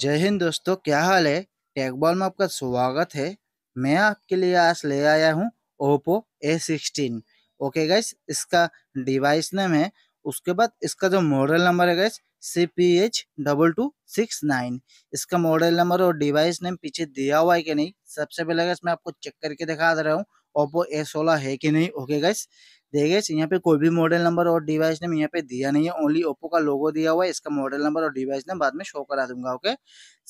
जय हिंद दोस्तों क्या हाल है टेकबॉल में आपका स्वागत है मैं आपके लिए आज ले आया हूँ Oppo A sixteen okay guys इसका डिवाइस नेम है उसके बाद इसका जो मॉडल नंबर है guys C P H double two six nine इसका मॉडल नंबर और डिवाइस नेम पीछे दिया हुआ है कि नहीं सबसे पहले गैस मैं आपको चेक करके दिखा दे रहा हूँ ओप्पो ए सोलह है कि नहीं ओके गैस देखिए यहाँ पे कोई भी मॉडल नंबर और डिवाइस नेम यहाँ पे दिया नहीं है ओनली ओप्पो का लोगो दिया हुआ है इसका मॉडल नंबर और डिवाइस नेम बाद में शो करा दूंगा ओके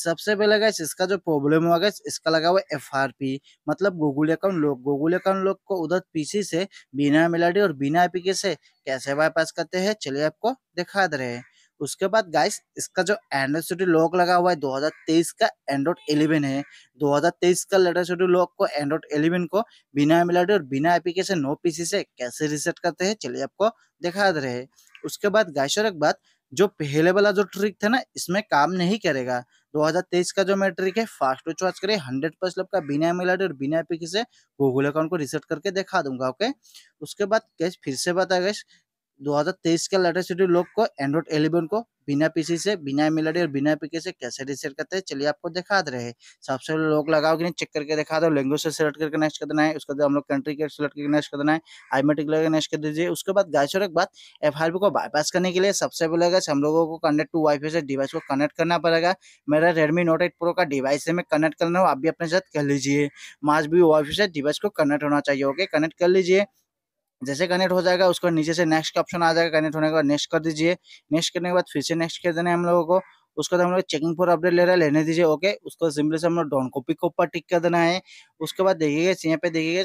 सबसे पहले गए इसका जो प्रॉब्लम हुआ गया इसका लगा हुआ एफ आर पी मतलब Google account lock Google account lock को उधर पीसी से बिना एम और बिना के से कैसे बाईपास करते हैं चलिए आपको दिखा दे रहे हैं उसके बाद गाइस इसका जो एंड्रॉइड स्टूडियो लॉक लगा हुआ है 2023 का एंड्रॉइड 11 है 2023 का लेटेस्ट स्टूडियो लॉक को एंड्रॉइड 11 को बिना एमलाडी और बिना एप्लीकेशन नो पीसी से कैसे रिसेट करते हैं चलिए आपको दिखा दे रहे हैं उसके बाद गाइस और एक बात जो पहले वाला जो ट्रिक था ना इसमें काम नहीं करेगा 2023 का जो मैट्रिक है फास्ट टू चार्ज करिए हंड्रेड परसेंट आपका बिना एम और बिना एपी से गूगल अकाउंट को रिसेट करके दिखा दूंगा ओके उसके बाद कैश फिर से बता गैस 2023 का लेटेस्ट शेड्यूल लोग को एंड्रॉइड एलेवन को बिना पीसी से बिना एम और बिना पीके से कैसे रिसेट करते हैं चलिए आपको दिखा दे रहे सबसे पहले लोग लगाओ कि नहीं चेक करके दिखा दो लैंग्वेज से सेलेक्ट करके नेक्स्ट कर देना है उसके बाद हम लोग कंट्री के सेलेक्ट करके नेक्स्ट कर देना है आईमेटिक लगे नेक्स्ट कर दीजिए उसके बाद गाय और एक बात एफ को बाईपास करने के लिए सबसे पहले गैस हम लोगों को कनेक्ट टू वाई से डिवाइस को कनेक्ट करना पड़ेगा मेरा रेडमी नोट एट प्रो का डिवाइस से मैं कनेक्ट करना हूँ आप भी अपने साथ कर लीजिए माज भी वाई से डिवाइस को कनेक्ट होना चाहिए ओके कनेक्ट कर लीजिए जैसे कनेक्ट हो जाएगा उसको नीचे से नेक्स्ट का ऑप्शन आ जाएगा कनेक्ट होने के बाद नेक्स्ट कर दीजिए नेक्स्ट करने के बाद फिर से नेक्स्ट कर देने हम लोगों को उसके बाद हम लोग चेकिंग फॉर अपडेट ले रहे हैं लेने दीजिए ओके उसको सिंपली से हम लोग डॉन कॉपी के ऊपर टिक कर देना है उसके बाद देखिएगा यहाँ पे देखिएगा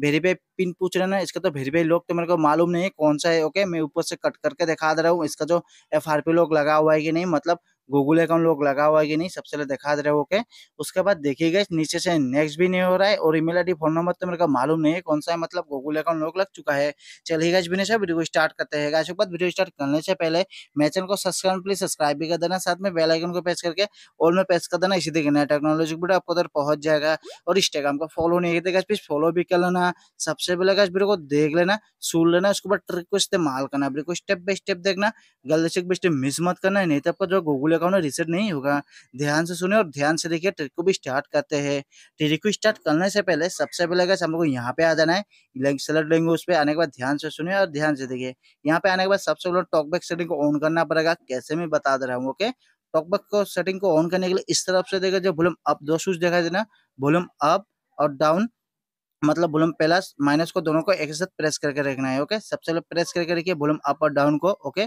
वेरीफाई पिन पूछ रहे ना इसका तो वेरीफाई लोग तो मेरे को मालूम नहीं है कौन सा है ओके मैं ऊपर से कट करके दिखा दे रहा हूँ इसका जो एफ आर पी लॉक लगा हुआ है कि नहीं मतलब गूगल अकाउंट लोग लगा हुआ है कि नहीं सबसे पहले दिखा दे रहे हो के उसके बाद देखिएगा नीचे से नेक्स्ट भी नहीं हो रहा है और ईमेल आईडी फोन नंबर तो मेरे को मालूम नहीं है कौन सा है मतलब गूगल अकाउंट लोग लग चुका है चलिएगा इस बिना वीडियो स्टार्ट करते हैं गाइस बाद वीडियो स्टार्ट करने से पहले मेरे चैनल को सब्सक्राइब प्लीज सब्सक्राइब भी कर देना साथ में बेल आइकन को प्रेस करके ऑल में प्रेस कर देना इसी तरीके नया टेक्नोलॉजी वीडियो आपको उधर पहुंच जाएगा और इंस्टाग्राम को फॉलो नहीं करते गाइस प्लीज फॉलो भी कर लेना सबसे पहले गाइस वीडियो को देख लेना सुन लेना उसके बाद ट्रिक को इस्तेमाल करना वीडियो को स्टेप बाय स्टेप देखना गलती से मिस मत करना नहीं तो आपका जो गूगल लगाओ ना रिसेट नहीं होगा ध्यान से सुने और ध्यान से देखिए ट्रिक को भी स्टार्ट करते हैं ट्रिक को स्टार्ट करने से पहले सबसे पहले अगर हम लोग यहाँ पे आ जाना है सेलेक्ट उस पर आने के बाद ध्यान से सुने और ध्यान से देखिए यहाँ पे आने के बाद सबसे पहले टॉकबैक सेटिंग को ऑन करना पड़ेगा कैसे मैं बता दे रहा हूँ ओके टॉकबैक को सेटिंग को ऑन करने के लिए इस तरफ से देखा जो वॉल्यूम अप दो स्विच दिखाई देना वॉल्यूम अप और डाउन मतलब वॉल्यूम प्लस माइनस को दोनों को एक साथ प्रेस करके रखना है ओके सबसे पहले प्रेस करके रखिए वॉल्यूम अप और डाउन को ओके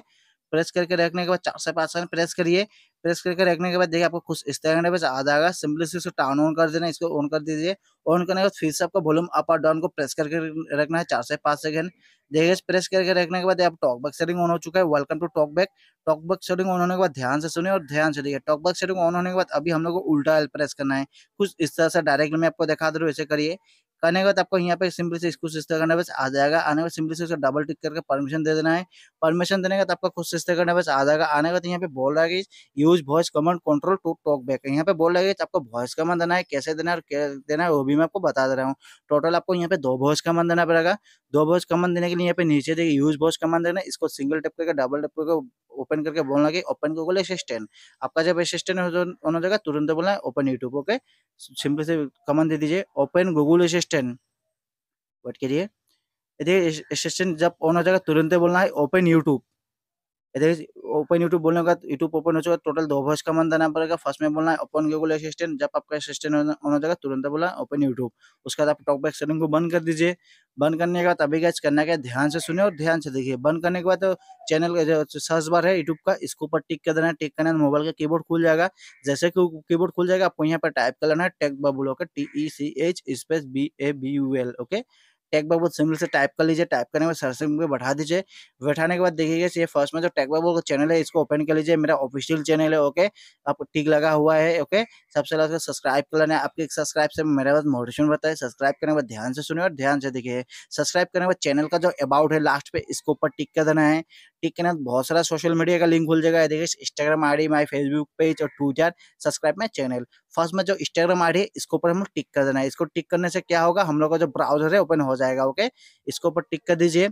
प्रेस करके रखने के बाद चार से पाँच सेकंड प्रेस करिए प्रेस करके रखने के बाद देखिए आपको कुछ इस तरह बस आ जाएगा सिंपली से इसको टाउन ऑन कर देना इसको ऑन कर दीजिए ऑन करने के बाद फिर से आपको वॉल्यूम अप और डाउन को प्रेस करके रखना है चार से पाँच सेकंड देखिए प्रेस करके रखने के बाद आप टॉक बैक सेटिंग ऑन हो चुका है welcome to TalkBack TalkBack setting on होने के बाद ध्यान से सुनिए और ध्यान से देखिए टॉक बैक सेटिंग ऑन होने के बाद अभी हम लोग को उल्टा एल प्रेस करना है कुछ इस तरह से डायरेक्टली मैं आपको दिखा दे रहा हूँ ऐसे करिए करने के बाद मतलब आपको यहाँ पे सिंपली से इसको सिस्टर करना बस आ जाएगा आने के बाद सिंपली से उसको डबल टिक करके परमिशन दे देना है परमिशन देने का बाद मतलब आपका खुद सिस्टर करना बस आ जाएगा आने के बाद यहाँ पे बोल रहा है use voice command control to TalkBack यहाँ पे बोल रहा है आपको वॉइस कमांड देना है कैसे देना है और देना है वो भी मैं आपको बता दे रहा हूँ टोटल आपको यहाँ पे दो वॉइस कमांड देना पड़ेगा दो वॉइस कमांड देने के लिए यहाँ पे नीचे देखिए यूज वॉइस कमांड देना इसको सिंगल टैप करके डबल टैप करके ओपन करके बोलना की ओपन गूगल असिस्टेंट आपका जब असिस्टेंट होना जाएगा तुरंत बोलना ओपन यूट्यूब ओके सिंपल से कमांड दे दीजिए open Google assistant assistant wait करिए देखिए असिस्टेंट जब ऑन हो जाएगा तुरंत बोलना है ओपन यूट्यूब इधर ओपन यूट्यूब बोलने का यूट्यूब ओपन हो चुका टोटल दो वर्ष का मन देना पड़ेगा फर्स्ट में बोलना है ओपन गूगल असिस्टेंट जब आपका असिस्टेंट होना जाएगा तुरंत बोला ओपन यूट्यूब उसके बाद आप टॉक बैक सेटिंग को बंद कर दीजिए बंद करने के बाद अभी गैस करना क्या ध्यान से सुने और ध्यान से देखिए बंद करने के बाद तो चैनल का जो सर्च बार है यूट्यूब का इसके ऊपर टिक कर देना है टिक करने है मोबाइल का कीबोर्ड खुल जाएगा जैसे कि कीबोर्ड खुल जाएगा आपको यहाँ पर टाइप कर लेना है tech Babul T E C H space B A B U L okay tag bar बहुत सिंपल से टाइप कर लीजिए टाइप करने के बाद सर्च में बैठा दीजिए बैठाने के बाद देखिएगा ये फर्स्ट में जो टैग बार चैनल है इसको ओपन कर लीजिए मेरा ऑफिशियल चैनल है ओके आपको टिक लगा हुआ है ओके सबसे पहले सब्सक्राइब कर लेना आपके सब्सक्राइब से मेरे पास मोटिवेशन बता है सब्सक्राइब करने के बाद ध्यान से सुनिए और ध्यान से देखिए सब्सक्राइब करने के बाद चैनल का जो अबाउट है लास्ट पे इसके ऊपर टिक कर देना है ठीक है ना बहुत सारा सोशल मीडिया का लिंक खुल जाएगा देखिए Instagram I my Facebook page और Twitter subscribe my channel first में जो इंस्टाग्राम आई है इसके ऊपर हम लोग टिक कर देना है इसको टिक करने से क्या होगा हम लोग का जो ब्राउजर है ओपन हो जाएगा ओके इसके ऊपर टिक कर दीजिए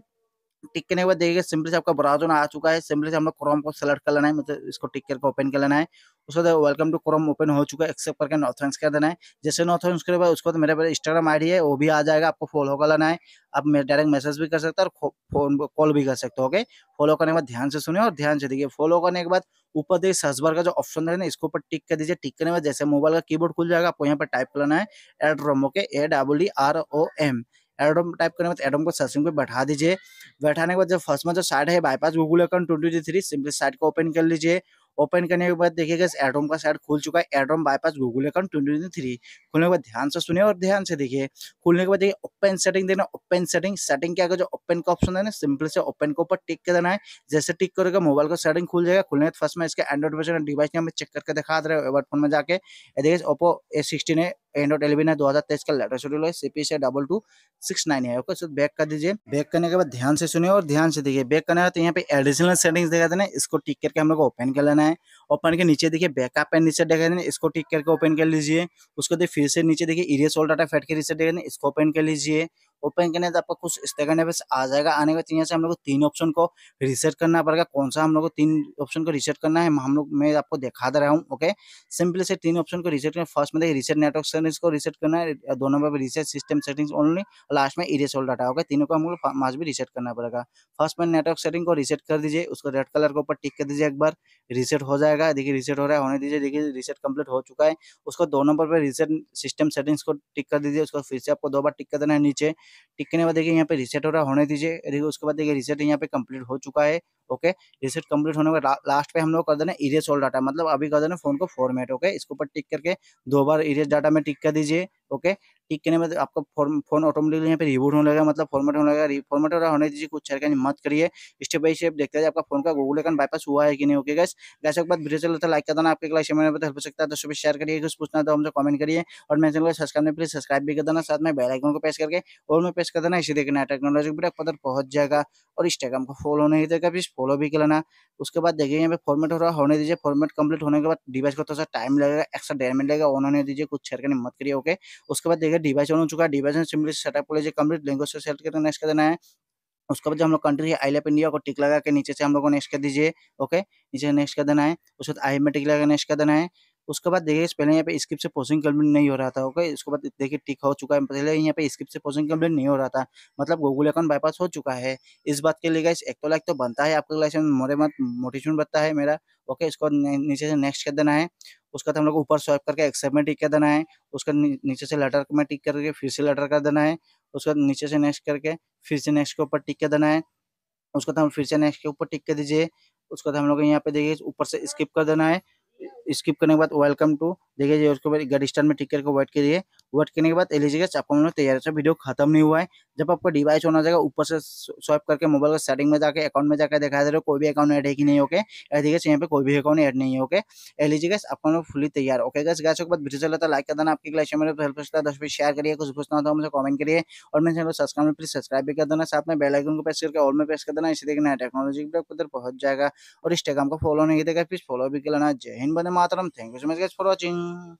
टिक करने के बाद देखिए सिंपली से आपका ब्राउजर आ चुका है सिंपल से हम लोग क्रोम को सेलेक्ट कर लेना है मतलब इसको टिक करके ओपन कर लेना है उसके बाद वेलकम टू क्रोम ओपन हो चुका है एक्सेप्ट करके नॉर्थ कर देना है जैसे नॉथरेंस के बाद उसके बाद मेरे पास इंस्टाग्राम आईडी है वो भी आ जाएगा आपको फॉलो कर लेना है आप डायरेक्ट मैसेज भी कर सकते हैं और फोन कॉल भी कर सकते हो ओके फॉलो करने के बाद ध्यान से सुने और ध्यान से देखिए फॉलो करने के बाद ऊपर देखिए सर्च बार का जो ऑप्शन है ना इसके ऊपर टिक कर दीजिए टिक करने के बाद जैसे मोबाइल का कीबोर्ड खुल जाएगा आपको यहाँ पर टाइप करना है Addrom okay A W R O M Adam type करने के बाद एडम को सर्चिंग पे बैठा दीजिए बैठाने के बाद जब फर्स्ट में जो साइड है bypass Google account twenty three simply site को ओपन कर लीजिए ओपन करने के बाद देखिएगा इस एडम का साइड खुल चुका है Adam bypass Google account twenty three खुलने के बाद ध्यान से सुनिए और ध्यान से देखिए खुलने के बाद देखिए ओपन सेटिंग देना ओपन सेटिंग सेटिंग क्या जो ओपन का ऑप्शन है ना सिंपल से ओपन के ऊपर टिक कर देना है जैसे टिक करोगे मोबाइल का सेटिंग खुल जाएगा खुलने के फर्स्ट में इसके एंड्रॉइड वर्जन डिवाइस में चेक करके दिखा दे रहे हो फोन में जाके देखिए ओपो ए सिक्सटीन है एंड्रॉइड एलेवन है दो हजार तेईस का लेटर शेड्यूल है सीपी से डबल टू सिक्स नाइन है ओके सर बैक कर दीजिए बैक करने के बाद ध्यान से सुनिए और ध्यान से देखिए बैक करने का तो यहाँ पे एडिशनल सेटिंग्स देखा देना इसको टिक करके हम लोग को ओपन कर लेना है ओपन के नीचे देखिए बैकअप एंड नीचे देखा देना इसको टिक करके ओपन कर लीजिए उसको फिर से नीचे देखिए इरेस ऑल फैट के रिसेट देखा देना इसको ओपन कर लीजिए ओपन करने से आपका कुछ इस तरह बस आ जाएगा आने के यहाँ से हम लोग को तीन ऑप्शन को रिसेट करना पड़ेगा कौन सा हम लोग को तीन ऑप्शन को रिसेट करना है हम लोग मैं आपको दिखा दे रहा हूँ ओके सिंपली से तीन ऑप्शन को रिसेट करना फर्स्ट में देखिए रिसेट नेटवर्क सर्विस को रिसेट करना है दो नंबर पर reset system settings only last में इरेस ऑल डाटा ओके तीनों को हम लोग मास्ट भी रिसेट करना पड़ेगा फर्स्ट में नेटवर्क सेटिंग को रिसेट कर दीजिए उसको रेड कलर के ऊपर टिक कर दीजिए एक बार रिसेट हो जाएगा देखिए रिसेट हो रहा है होने दीजिए देखिए रिसेट कंप्लीट हो चुका है उसको दो नंबर पर रिसेट सिस्टम सेटिंग्स को टिक कर दीजिए उसको फिर से आपको दो बार टिक कर देना है नीचे टिकने के बाद देखिए यहाँ पे रिसेट हो रहा होने दीजिए देखिए उसके बाद देखिए रिसेट यहाँ पे कंप्लीट हो चुका है ओके रिसेट कंप्लीट होने का लास्ट पे हम लोग कर देना इरेज ऑल डाटा मतलब अभी कर देना फोन को फॉर्मेट ओके इसके ऊपर टिक करके दो बार इरेज डाटा में टिक कर दीजिए ओके टिक करने में आपका फोन ऑटोमेटिकली यहाँ पे रिबूट होने लगेगा मतलब फॉर्मेट होने लगेगा रिफॉर्मेट होने दीजिए कुछ छह मत करिए स्टेप बाई स्टेप देखते हैं आपका फोन का गूगल अकाउंट बाईपास हुआ है कि नहीं ओके गैस गैस के बाद वीडियो चलता रहा लाइक कर देना आपके क्लास में हेल्प हो सकता है दोस्तों शेयर करिए कुछ पूछना तो हमसे कमेंट करिए और मैं चैनल को सब्सक्राइब नहीं प्लीज सब्सक्राइब भी कर देना साथ में बेलाइकन को प्रेस करके और मैं प्रेस कर देना इसी देखना टेक्नोलॉजी भी पहुंच जाएगा और इंस्टाग्राम को फॉलो नहीं देगा प्लीज फॉलो भी कर लेना उसके बाद देखिए यहाँ पे फॉर्मेट हो रहा होने दीजिए फॉर्मेट कंप्लीट होने के बाद डिवाइस को थोड़ा सा टाइम लगेगा एक्स्ट्रा डेढ़ मिनट लगेगा ऑन होने दीजिए कुछ छेड़कर मत करिए ओके उसके बाद देखिए डिवाइस ऑन हो चुका है डिवाइस में सिंपली सेटअप कर लीजिए कंप्लीट लिंक से सेलेक्ट करके नेक्स्ट कर देना है उसके बाद जो हम लोग कंट्री है आई लैप इंडिया को टिक लगा के नीचे से हम लोग को नेक्स्ट कर दीजिए ओके नीचे नेक्स्ट कर देना है उसके बाद आई में टिक लगा नेक्स्ट कर देना है उसके बाद देखिए पहले यहाँ पे स्किप से पोस्टिंग कंप्लीट नहीं हो रहा था ओके उसके बाद देखिए टिक हो चुका है पहले यहाँ पे स्किप से पोस्टिंग कंप्लीट नहीं हो रहा था मतलब गूगल अकाउंट बाईपास हो चुका है इस बात के लिए गाइस एक तो लाइक तो बनता है आपका लाइसेंस मोरे मत मोटिवेशन बनता है मेरा ओके इसको नीचे से नेक्स्ट कर देना है उसका तो हम लोग ऊपर स्वाइप करके एक्सेप्ट में टिक कर देना है उसका नीचे से लेटर में टिक करके फिर से लेटर कर देना है उसका नीचे से नेक्स्ट करके फिर से नेक्स्ट के ऊपर टिक कर देना है उसका हम फिर से नेक्स्ट के ऊपर टिक कर दीजिए उसका तो हम लोग यहाँ पे देखिए ऊपर से स्किप कर देना है स्किप करने के बाद वेलकम टू देखिए उसके बाद गड में टिक करके वेट करिए वर्ड करने के बाद लीजिएगा आपका मतलब तैयार है वीडियो खत्म नहीं हुआ है जब आपका डिवाइस होना जाएगा ऊपर से स्वाइप करके मोबाइल का सेटिंग में जाकर अकाउंट में जाकर देखा दे रहे हो कोई भी अकाउंट ऐड है कि नहीं ओके एलिजिएगा यहाँ पे कोई भी अकाउंट ऐड नहीं है ओके एलिजिएगा आपका मतलब फुली तैयार ओके गैस गैस के बाद वीडियो चलता लाइक कर देना आपकी क्लास में हेल्प है दस बीस शेयर करिए कुछ पूछना होता तो है मुझे कॉमेंट करिए और मेरे चैनल सब्सक्राइब में प्लीज सब्सक्राइब भी कर देना साथ में बेलाइकन को प्रेस करके और में प्रेस कर देना इसी देखना टेक्नोलॉजी उधर पहुंच जाएगा और इंस्टाग्राम को फॉलो नहीं देगा प्लीज फॉलो भी कर लेना जय हिंद बने मातरम thank you so much guys for watching